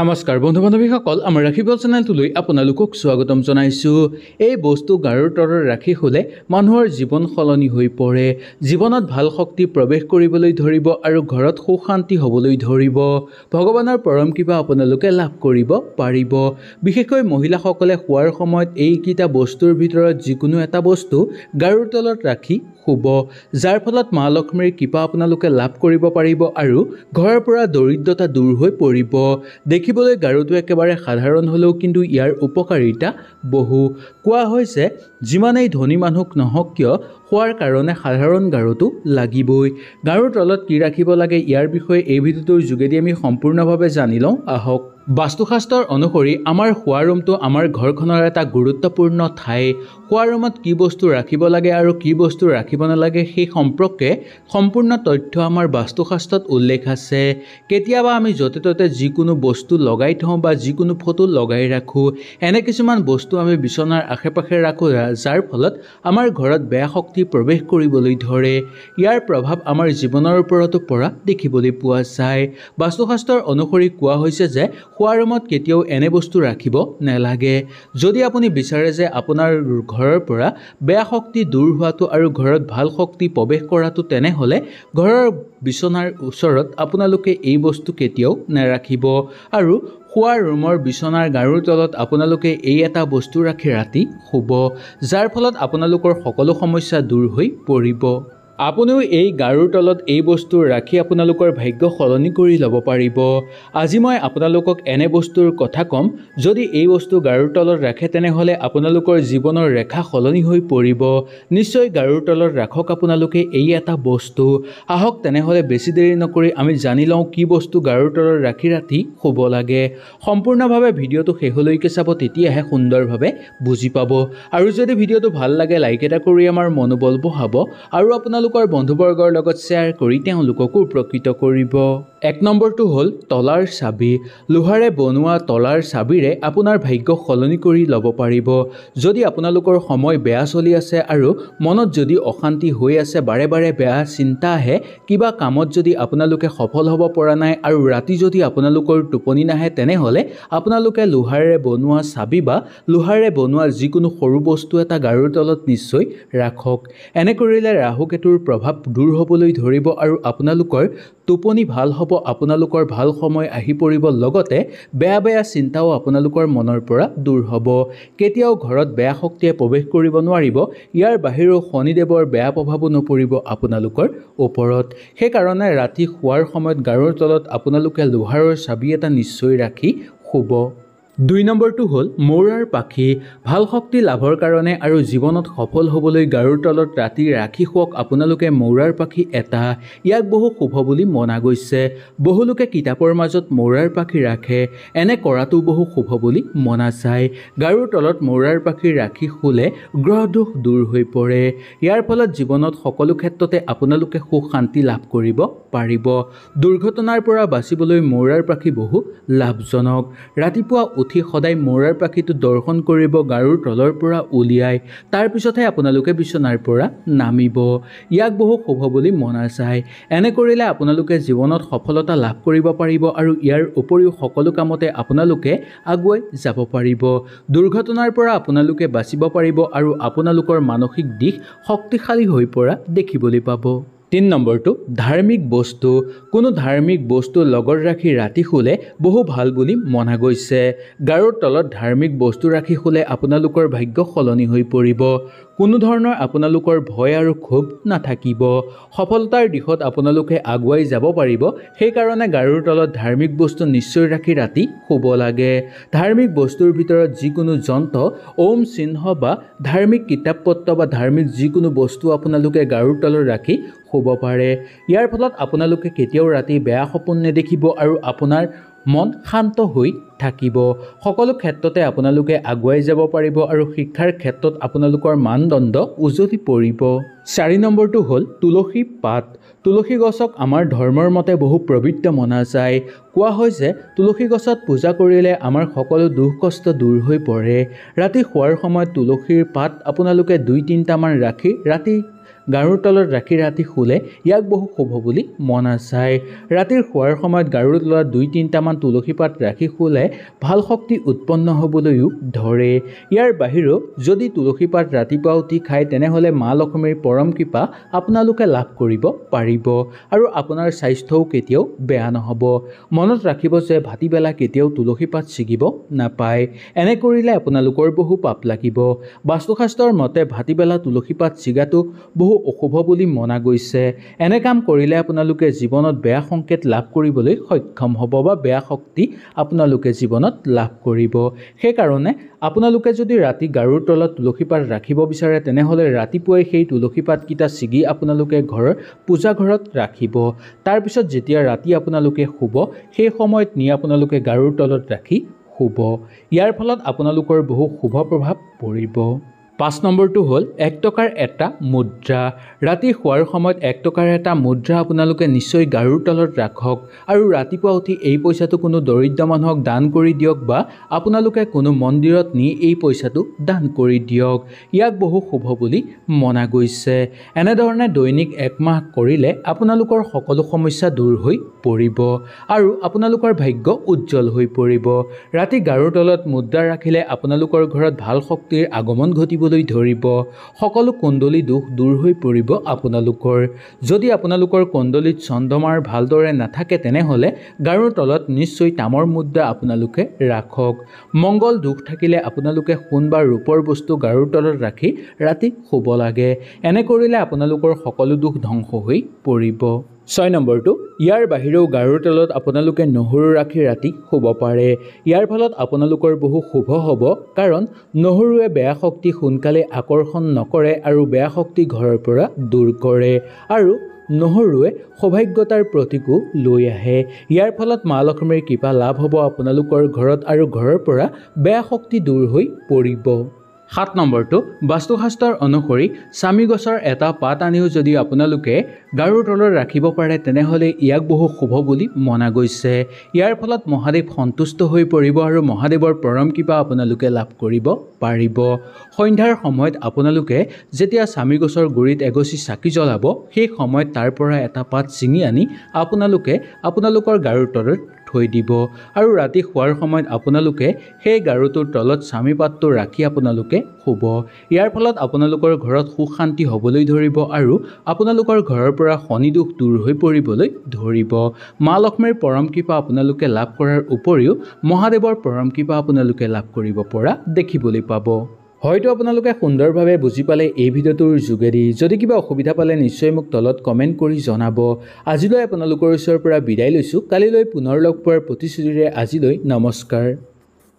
নমস্কাৰ বন্ধু বান্ধৱীসকল আমাৰ ৰাখীপল চেনেলটোলৈ আপোনালোকক স্বাগতম জনাইছোঁ এই বস্তু গাৰোতৰৰ ৰাখি হ'লে মানুহৰ জীৱন সলনি হৈ পৰে জীৱনত ভাল শক্তি প্ৰৱেশ কৰিবলৈ ধৰিব আৰু ঘৰত শান্তি হ'বলৈ ধৰিব ভগৱানৰ পৰম কৃপা আপোনালোকে লাভ কৰিব পাৰিব বিশেষকৈ মহিলাসকলে শোৱাৰ সময়ত এইকেইটা বস্তুৰ ভিতৰত যিকোনো এটা বস্তু গাৰুৰ তলত ৰাখি শুব যাৰ ফলত মা লক্ষ্মীৰ কৃপা আপোনালোকে লাভ কৰিব পাৰিব আৰু ঘৰৰ পৰা দৰিদ্ৰতা দূৰ হৈ পৰিব দেখিবলৈ গাৰুটো একেবাৰে সাধাৰণ হ'লেও কিন্তু ইয়াৰ উপকাৰিতা বহু কোৱা হৈছে যিমানেই ধনী মানুহক নহওক কিয় খোৱাৰ কাৰণে সাধাৰণ গাৰুটো লাগিবই গাৰুৰ তলত কি ৰাখিব লাগে ইয়াৰ বিষয়ে এই ভিডিঅ'টোৰ যোগেদি আমি সম্পূৰ্ণভাৱে জানি লওঁ আহক বাস্তুশাস্ত্ৰৰ অনুসৰি আমাৰ শোৱা ৰুমটো আমাৰ ঘৰখনৰ এটা গুৰুত্বপূৰ্ণ ঠাই শোৱা ৰুমত কি বস্তু ৰাখিব লাগে আৰু কি বস্তু ৰাখিব নালাগে সেই সম্পৰ্কে সম্পূৰ্ণ তথ্য আমাৰ বাস্তুশাস্ত্ৰত উল্লেখ আছে কেতিয়াবা আমি য'তে ত'তে যিকোনো বস্তু লগাই থওঁ বা যিকোনো ফটো লগাই ৰাখোঁ এনে কিছুমান বস্তু আমি বিচনাৰ আশে পাশে ৰাখোঁ যাৰ ফলত আমাৰ ঘৰত বেয়া শক্তি প্ৰৱেশ কৰিবলৈ ধৰে ইয়াৰ প্ৰভাৱ আমাৰ জীৱনৰ ওপৰতো পৰা দেখিবলৈ পোৱা যায় বাস্তুশাস্ত্ৰৰ অনুসৰি কোৱা হৈছে যে খোৱা ৰুমত কেতিয়াও এনে বস্তু ৰাখিব নালাগে যদি আপুনি বিচাৰে যে আপোনাৰ ঘৰৰ পৰা বেয়া শক্তি দূৰ হোৱাটো আৰু ঘৰত ভাল শক্তি প্ৰৱেশ কৰাটো তেনেহ'লে ঘৰৰ বিচনাৰ ওচৰত আপোনালোকে এই বস্তু কেতিয়াও নাৰাখিব আৰু শোৱাৰ ৰুমৰ বিচনাৰ গাৰুৰ তলত আপোনালোকে এই এটা বস্তু ৰাখি ৰাতি শুব যাৰ ফলত আপোনালোকৰ সকলো সমস্যা দূৰ হৈ পৰিব আপুনিও এই গাৰুৰ তলত এই বস্তু ৰাখি আপোনালোকৰ ভাগ্য সলনি কৰি ল'ব পাৰিব আজি মই আপোনালোকক এনে বস্তুৰ কথা ক'ম যদি এই বস্তু গাৰুৰ তলত ৰাখে তেনেহ'লে আপোনালোকৰ জীৱনৰ ৰেখা সলনি হৈ পৰিব নিশ্চয় গাৰুৰ তলত ৰাখক আপোনালোকে এই এটা বস্তু আহক তেনেহ'লে বেছি দেৰি নকৰি আমি জানি লওঁ কি বস্তু গাৰুৰ তলত ৰাখি ৰাতি শুব লাগে সম্পূৰ্ণভাৱে ভিডিঅ'টো শেষলৈকে চাব তেতিয়াহে সুন্দৰভাৱে বুজি পাব আৰু যদি ভিডিঅ'টো ভাল লাগে লাইক এটা কৰি আমাৰ মনোবল বঢ়াব আৰু আপোনালোক আপোনালোকৰ বন্ধুবৰ্গৰ লগত শ্বেয়াৰ কৰি তেওঁলোককো উপকৃত কৰিব এক নম্বৰটো হ'ল তলাৰ চাবি লোহাৰে বনোৱা তলাৰ চাবিৰে আপোনাৰ ভাগ্য সলনি কৰি ল'ব পাৰিব যদি আপোনালোকৰ সময় বেয়া চলি আছে আৰু মনত যদি অশান্তি হৈ আছে বাৰে বাৰে বেয়া চিন্তা আহে কিবা কামত যদি আপোনালোকে সফল হ'ব পৰা নাই আৰু ৰাতি যদি আপোনালোকৰ টোপনি নাহে তেনেহ'লে আপোনালোকে লোহাৰে বনোৱা চাবি বা লোহাৰে বনোৱা যিকোনো সৰু বস্তু এটা গাৰুৰ তলত নিশ্চয় ৰাখক এনে কৰিলে ৰাহুকেতুৰ ৰোগটোৰ প্ৰভাৱ দূৰ হ'বলৈ ধৰিব আৰু আপোনালোকৰ টোপনি ভাল হ'ব আপোনালোকৰ ভাল সময় আহি পৰিব লগতে বেয়া বেয়া চিন্তাও আপোনালোকৰ মনৰ পৰা দূৰ হ'ব কেতিয়াও ঘৰত বেয়া শক্তিয়ে প্ৰৱেশ কৰিব নোৱাৰিব ইয়াৰ বাহিৰেও শনিদেৱৰ বেয়া প্ৰভাৱো নপৰিব আপোনালোকৰ ওপৰত সেইকাৰণে ৰাতি শোৱাৰ সময়ত গাৰুৰ তলত আপোনালোকে লোহাৰৰ চাবি এটা নিশ্চয় ৰাখি শুব দুই নম্বৰটো হ'ল মৌৰাৰ পাখি ভাল শক্তি লাভৰ কাৰণে আৰু জীৱনত সফল হ'বলৈ গাৰুৰ তলত ৰাতি ৰাখি হওক আপোনালোকে মৌৰাৰ পাখি এটা ইয়াক বহু শুভ বুলি মনা গৈছে বহুলোকে কিতাপৰ মাজত মৌৰাৰ পাখি ৰাখে এনে কৰাটো বহু শুভ বুলি মনা যায় গাৰুৰ তলত মৌৰাৰ পাখি ৰাখি শুলে গ্ৰহদোষ দূৰ হৈ পৰে ইয়াৰ ফলত জীৱনত সকলো ক্ষেত্ৰতে আপোনালোকে সুখ শান্তি লাভ কৰিব পাৰিব দুৰ্ঘটনাৰ পৰা বাচিবলৈ মৌৰাৰ পাখি বহু লাভজনক ৰাতিপুৱা উঠি সদায় মৰাৰ পাখিটো দৰ্শন কৰিব গাৰুৰ তলৰ পৰা উলিয়াই তাৰপিছতহে আপোনালোকে বিচনাৰ পৰা নামিব ইয়াক বহু শুভ বুলি মনা যায় এনে কৰিলে আপোনালোকে জীৱনত সফলতা লাভ কৰিব পাৰিব আৰু ইয়াৰ উপৰিও সকলো কামতে আপোনালোকে আগুৱাই যাব পাৰিব দুৰ্ঘটনাৰ পৰা আপোনালোকে বাচিব পাৰিব আৰু আপোনালোকৰ মানসিক দিশ শক্তিশালী হৈ পৰা দেখিবলৈ পাব তিনি নম্বৰটো ধাৰ্মিক বস্তু কোনো ধাৰ্মিক বস্তু লগত ৰাখি ৰাতি শুলে বহু ভাল বুলি মনা গৈছে গাৰুৰ তলত ধাৰ্মিক বস্তু ৰাখি শুলে আপোনালোকৰ ভাগ্য সলনি হৈ পৰিব কোনো ধৰণৰ আপোনালোকৰ ভয় আৰু ক্ষোভ নাথাকিব সফলতাৰ দিশত আপোনালোকে আগুৱাই যাব পাৰিব সেইকাৰণে গাৰুৰ তলত ধাৰ্মিক বস্তু নিশ্চয় ৰাখি ৰাতি শুব লাগে ধাৰ্মিক বস্তুৰ ভিতৰত যিকোনো যন্ত্ৰ ওম চিহ্ন বা ধাৰ্মিক কিতাপ পত্ৰ বা ধাৰ্মিক যিকোনো বস্তু আপোনালোকে গাৰুৰ তলত ৰাখি শুব পাৰে ইয়াৰ ফলত আপোনালোকে কেতিয়াও ৰাতি বেয়া সপোন নেদেখিব আৰু আপোনাৰ মন শান্ত হৈ থাকিব সকলো ক্ষেত্ৰতে আপোনালোকে আগুৱাই যাব পাৰিব আৰু শিক্ষাৰ ক্ষেত্ৰত আপোনালোকৰ মানদণ্ড উজলি পৰিব চাৰি নম্বৰটো হ'ল তুলসী পাত তুলসী গছক আমাৰ ধৰ্মৰ মতে বহু পবিত্ৰ মনা যায় কোৱা হয় যে তুলসী গছত পূজা কৰিলে আমাৰ সকলো দুখ কষ্ট দূৰ হৈ পৰে ৰাতি শোৱাৰ সময়ত তুলসীৰ পাত আপোনালোকে দুই তিনিটামান ৰাখি ৰাতি গাৰুৰ তলত ৰাখি ৰাতি শুলে ইয়াক বহু শুভ বুলি মনা যায় ৰাতিৰ শোৱাৰ সময়ত গাৰুৰ তলত দুই তিনিটামান তুলসী পাত ৰাখি শুলে ভাল শক্তি উৎপন্ন হ'বলৈও ধৰে ইয়াৰ বাহিৰেও যদি তুলসী পাত ৰাতিপুৱা উঠি খায় তেনেহ'লে মা লক্ষ্মীৰ পৰম কৃপা আপোনালোকে লাভ কৰিব পাৰিব আৰু আপোনাৰ স্বাস্থ্যও কেতিয়াও বেয়া নহ'ব মনত ৰাখিব যে ভাতিবেলা কেতিয়াও তুলসী পাত ছিগিব নাপায় এনে কৰিলে আপোনালোকৰ বহু পাপ লাগিব বাস্তুশাস্ত্ৰৰ মতে ভাতিবেলা তুলসী পাত ছিগাটো বহু বহু অশুভ বুলি মনা গৈছে এনে কাম কৰিলে আপোনালোকে জীৱনত বেয়া সংকেত লাভ কৰিবলৈ সক্ষম হ'ব বা বেয়া শক্তি আপোনালোকে জীৱনত লাভ কৰিব সেইকাৰণে আপোনালোকে যদি ৰাতি গাৰুৰ তলত তুলসী পাত ৰাখিব বিচাৰে তেনেহ'লে ৰাতিপুৱাই সেই তুলসী পাতকেইটা ছিগি আপোনালোকে ঘৰৰ পূজাঘৰত ৰাখিব তাৰপিছত যেতিয়া ৰাতি আপোনালোকে শুব সেই সময়ত নি আপোনালোকে গাৰুৰ তলত ৰাখি শুব ইয়াৰ ফলত আপোনালোকৰ বহু শুভ প্ৰভাৱ পৰিব পাঁচ নম্বৰটো হ'ল এক টকাৰ এটা মুদ্ৰা ৰাতি শোৱাৰ সময়ত এক টকাৰ এটা মুদ্ৰা আপোনালোকে নিশ্চয় গাৰুৰ তলত ৰাখক আৰু ৰাতিপুৱা উঠি এই পইচাটো কোনো দৰিদ্ৰ মানুহক দান কৰি দিয়ক বা আপোনালোকে কোনো মন্দিৰত নি এই পইচাটো দান কৰি দিয়ক ইয়াক বহু শুভ বুলি মনা গৈছে এনেধৰণে দৈনিক একমাহ কৰিলে আপোনালোকৰ সকলো সমস্যা দূৰ হৈ পৰিব আৰু আপোনালোকৰ ভাগ্য উজ্জ্বল হৈ পৰিব ৰাতি গাৰুৰ তলত মুদ্ৰা ৰাখিলে আপোনালোকৰ ঘৰত ভাল শক্তিৰ আগমন ঘটিব কৰিবলৈ ধৰিব সকলো কুণ্ডলী দোষ দূৰ হৈ পৰিব আপোনালোকৰ যদি আপোনালোকৰ কুণ্ডলীত চন্দ্ৰমাৰ ভালদৰে নাথাকে তেনেহ'লে গাৰুৰ তলত নিশ্চয় তামৰ মুদ্ৰা আপোনালোকে ৰাখক মংগল দুখ থাকিলে আপোনালোকে সোণ বা ৰূপৰ বস্তু গাৰুৰ তলত ৰাখি ৰাতি শুব লাগে এনে কৰিলে আপোনালোকৰ সকলো দুখ ধ্বংস হৈ পৰিব ছয় নম্বৰটো ইয়াৰ বাহিৰেও গাৰুৰ তেলত আপোনালোকে নহৰু ৰাখি ৰাতি শুব পাৰে ইয়াৰ ফলত আপোনালোকৰ বহু শুভ হ'ব কাৰণ নহৰুৱে বেয়া শক্তি সোনকালে আকৰ্ষণ নকৰে আৰু বেয়া শক্তি ঘৰৰ পৰা দূৰ কৰে আৰু নহৰুৱে সৌভাগ্যতাৰ প্ৰতীকো লৈ আহে ইয়াৰ ফলত মা লক্ষ্মীৰ কিবা লাভ হ'ব আপোনালোকৰ ঘৰত আৰু ঘৰৰ পৰা বেয়া শক্তি দূৰ হৈ পৰিব সাত নম্বৰটো বাস্তুশাস্ত্ৰ অনুসৰি চামি গছৰ এটা পাত আনিও যদি আপোনালোকে গাৰুৰ তলত ৰাখিব পাৰে তেনেহ'লে ইয়াক বহু শুভ বুলি মনা গৈছে ইয়াৰ ফলত মহাদেৱ সন্তুষ্ট হৈ পৰিব আৰু মহাদেৱৰ পৰম কিবা আপোনালোকে লাভ কৰিব পাৰিব সন্ধ্যাৰ সময়ত আপোনালোকে যেতিয়া চামি গছৰ গুৰিত এগছি চাকি জ্বলাব সেই সময়ত তাৰ পৰা এটা পাত ছিঙি আনি আপোনালোকে আপোনালোকৰ গাৰুৰ তলত থৈ দিব আৰু ৰাতি শোৱাৰ সময়ত আপোনালোকে সেই গাৰুটোৰ তলত স্বামী পাতটো ৰাখি আপোনালোকে শুব ইয়াৰ ফলত আপোনালোকৰ ঘৰত সুখ শান্তি হ'বলৈ ধৰিব আৰু আপোনালোকৰ ঘৰৰ পৰা শনি দুখ দূৰ হৈ পৰিবলৈ ধৰিব মা লক্ষ্মীৰ পৰম কৃপা আপোনালোকে লাভ কৰাৰ উপৰিও মহাদেৱৰ পৰম কৃপা আপোনালোকে লাভ কৰিব পৰা দেখিবলৈ পাব হয়তো আপোনালোকে সুন্দৰভাৱে বুজি পালে এই ভিডিঅ'টোৰ যোগেদি যদি কিবা অসুবিধা পালে নিশ্চয় মোক তলত কমেণ্ট কৰি জনাব আজিলৈ আপোনালোকৰ ওচৰৰ পৰা বিদায় লৈছোঁ কালিলৈ পুনৰ লগ পোৱাৰ প্ৰতিশ্ৰুতিৰে আজিলৈ নমস্কাৰ